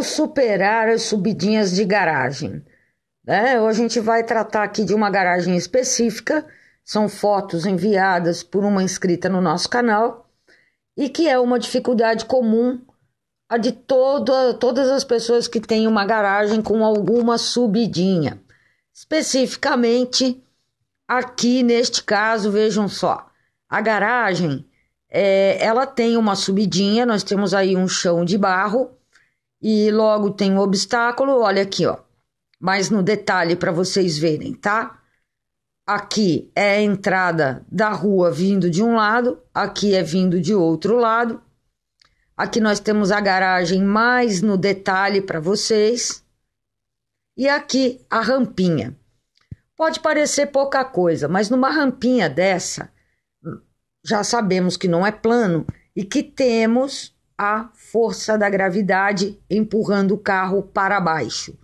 como superar as subidinhas de garagem. Né? Hoje a gente vai tratar aqui de uma garagem específica, são fotos enviadas por uma inscrita no nosso canal e que é uma dificuldade comum a de todas as pessoas que têm uma garagem com alguma subidinha. Especificamente, aqui neste caso, vejam só, a garagem é, ela tem uma subidinha, nós temos aí um chão de barro e logo tem um obstáculo, olha aqui, ó. Mas no detalhe para vocês verem, tá? Aqui é a entrada da rua vindo de um lado, aqui é vindo de outro lado. Aqui nós temos a garagem mais no detalhe para vocês. E aqui a rampinha. Pode parecer pouca coisa, mas numa rampinha dessa, já sabemos que não é plano e que temos a força da gravidade empurrando o carro para baixo.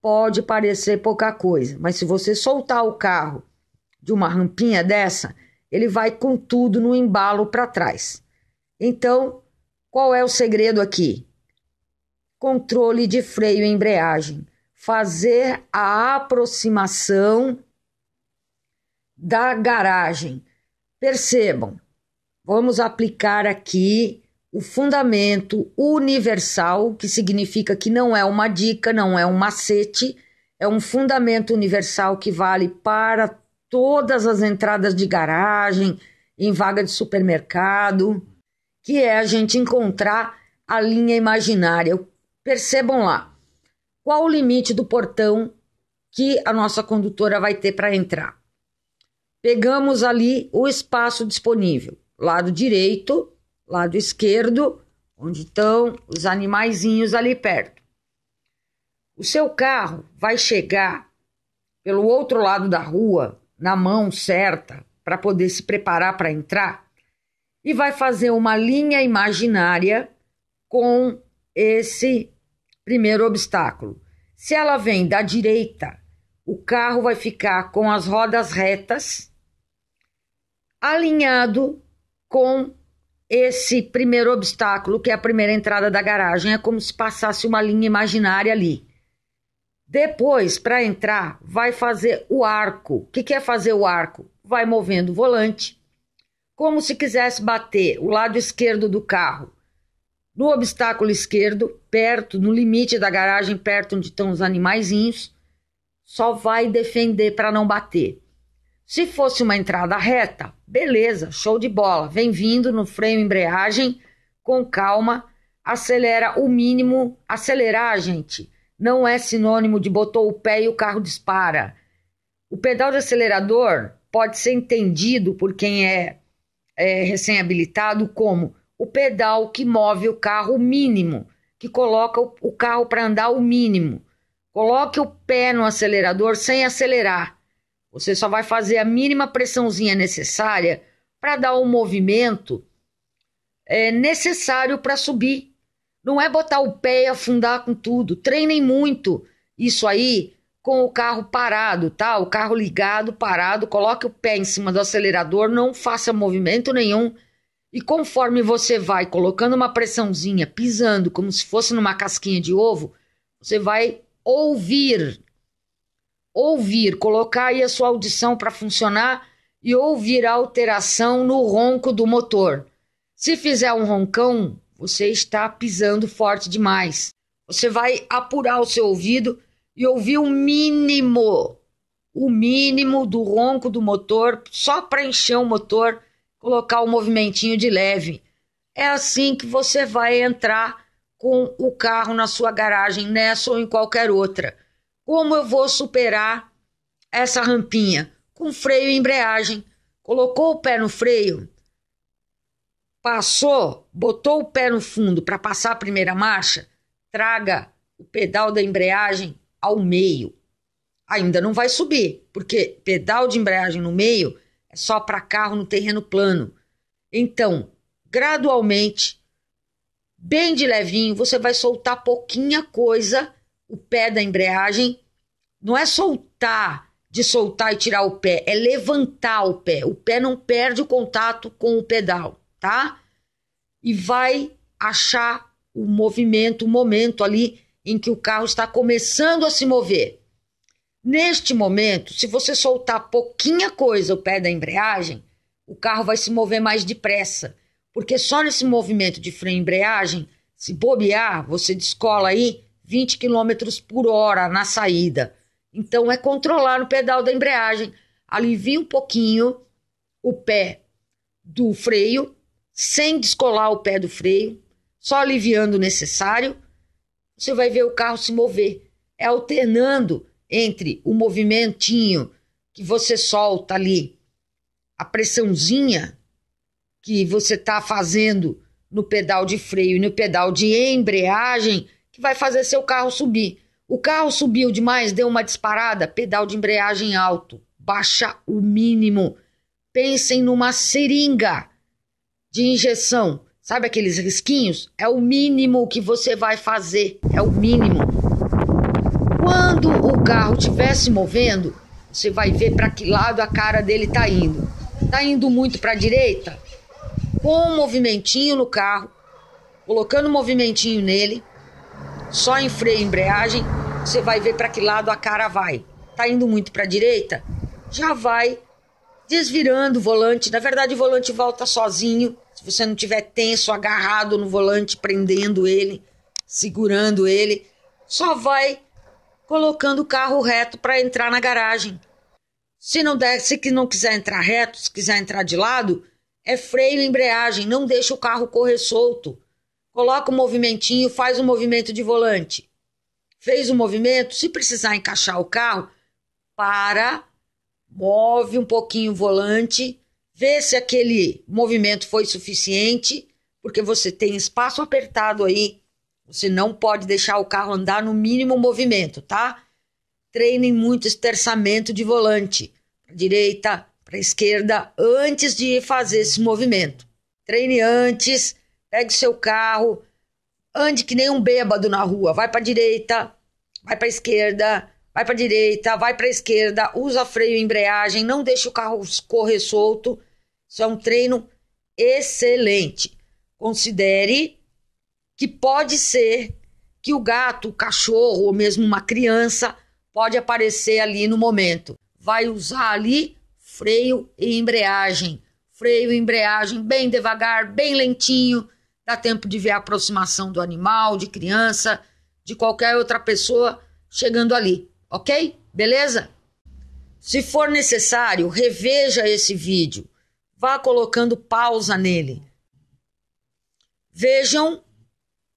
Pode parecer pouca coisa, mas se você soltar o carro de uma rampinha dessa, ele vai com tudo no embalo para trás. Então, qual é o segredo aqui? Controle de freio e embreagem. Fazer a aproximação da garagem. Percebam, vamos aplicar aqui o fundamento universal, que significa que não é uma dica, não é um macete, é um fundamento universal que vale para todas as entradas de garagem, em vaga de supermercado, que é a gente encontrar a linha imaginária. Percebam lá, qual o limite do portão que a nossa condutora vai ter para entrar? Pegamos ali o espaço disponível, lado direito, lado esquerdo, onde estão os animaizinhos ali perto. O seu carro vai chegar pelo outro lado da rua, na mão certa, para poder se preparar para entrar, e vai fazer uma linha imaginária com esse primeiro obstáculo. Se ela vem da direita, o carro vai ficar com as rodas retas, alinhado com esse primeiro obstáculo, que é a primeira entrada da garagem, é como se passasse uma linha imaginária ali. Depois, para entrar, vai fazer o arco. O que, que é fazer o arco? Vai movendo o volante, como se quisesse bater o lado esquerdo do carro no obstáculo esquerdo, perto, no limite da garagem, perto onde estão os animaizinhos, só vai defender para não bater. Se fosse uma entrada reta, beleza, show de bola. Vem vindo no freio embreagem com calma, acelera o mínimo. Acelerar, gente, não é sinônimo de botou o pé e o carro dispara. O pedal de acelerador pode ser entendido por quem é, é recém-habilitado como o pedal que move o carro mínimo, que coloca o, o carro para andar o mínimo. Coloque o pé no acelerador sem acelerar você só vai fazer a mínima pressãozinha necessária para dar o um movimento é, necessário para subir. Não é botar o pé e afundar com tudo. Treinem muito isso aí com o carro parado, tá? O carro ligado, parado, coloque o pé em cima do acelerador, não faça movimento nenhum. E conforme você vai colocando uma pressãozinha, pisando como se fosse numa casquinha de ovo, você vai ouvir ouvir, colocar aí a sua audição para funcionar e ouvir a alteração no ronco do motor. Se fizer um roncão, você está pisando forte demais. Você vai apurar o seu ouvido e ouvir o mínimo, o mínimo do ronco do motor, só para encher o motor, colocar o um movimentinho de leve. É assim que você vai entrar com o carro na sua garagem, nessa ou em qualquer outra. Como eu vou superar essa rampinha? Com freio e embreagem. Colocou o pé no freio, passou, botou o pé no fundo para passar a primeira marcha, traga o pedal da embreagem ao meio. Ainda não vai subir, porque pedal de embreagem no meio é só para carro no terreno plano. Então, gradualmente, bem de levinho, você vai soltar pouquinha coisa o pé da embreagem, não é soltar, de soltar e tirar o pé, é levantar o pé. O pé não perde o contato com o pedal, tá? E vai achar o movimento, o momento ali em que o carro está começando a se mover. Neste momento, se você soltar pouquinha coisa o pé da embreagem, o carro vai se mover mais depressa, porque só nesse movimento de freio e embreagem, se bobear, você descola aí 20 km por hora na saída. Então é controlar o pedal da embreagem. Alivia um pouquinho o pé do freio, sem descolar o pé do freio, só aliviando o necessário. Você vai ver o carro se mover. É alternando entre o movimentinho que você solta ali, a pressãozinha que você está fazendo no pedal de freio e no pedal de embreagem que vai fazer seu carro subir. O carro subiu demais, deu uma disparada, pedal de embreagem alto, baixa o mínimo. Pensem numa seringa de injeção. Sabe aqueles risquinhos? É o mínimo que você vai fazer, é o mínimo. Quando o carro estiver se movendo, você vai ver para que lado a cara dele está indo. Está indo muito para a direita? Com um movimentinho no carro, colocando um movimentinho nele, só em freio e embreagem, você vai ver para que lado a cara vai. Tá indo muito para a direita? Já vai desvirando o volante. Na verdade, o volante volta sozinho. Se você não tiver tenso, agarrado no volante, prendendo ele, segurando ele, só vai colocando o carro reto para entrar na garagem. Se não der, se que não quiser entrar reto, se quiser entrar de lado, é freio e embreagem, não deixa o carro correr solto coloca um movimentinho, faz um movimento de volante. Fez o um movimento, se precisar encaixar o carro, para, move um pouquinho o volante, vê se aquele movimento foi suficiente, porque você tem espaço apertado aí, você não pode deixar o carro andar no mínimo movimento, tá? Treine muito esterçamento de volante, para direita, para esquerda, antes de fazer esse movimento. Treine antes pegue seu carro, ande que nem um bêbado na rua, vai para direita, vai para esquerda, vai para direita, vai para esquerda, usa freio e embreagem, não deixe o carro correr solto. Isso é um treino excelente. Considere que pode ser que o gato, o cachorro ou mesmo uma criança pode aparecer ali no momento. Vai usar ali freio e embreagem. Freio e embreagem bem devagar, bem lentinho dá tempo de ver a aproximação do animal, de criança, de qualquer outra pessoa chegando ali, ok? Beleza? Se for necessário, reveja esse vídeo, vá colocando pausa nele. Vejam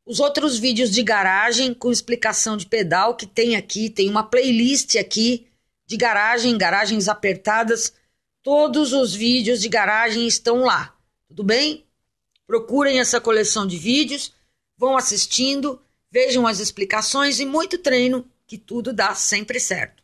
os outros vídeos de garagem com explicação de pedal que tem aqui, tem uma playlist aqui de garagem, garagens apertadas. Todos os vídeos de garagem estão lá, tudo bem? Procurem essa coleção de vídeos, vão assistindo, vejam as explicações e muito treino, que tudo dá sempre certo.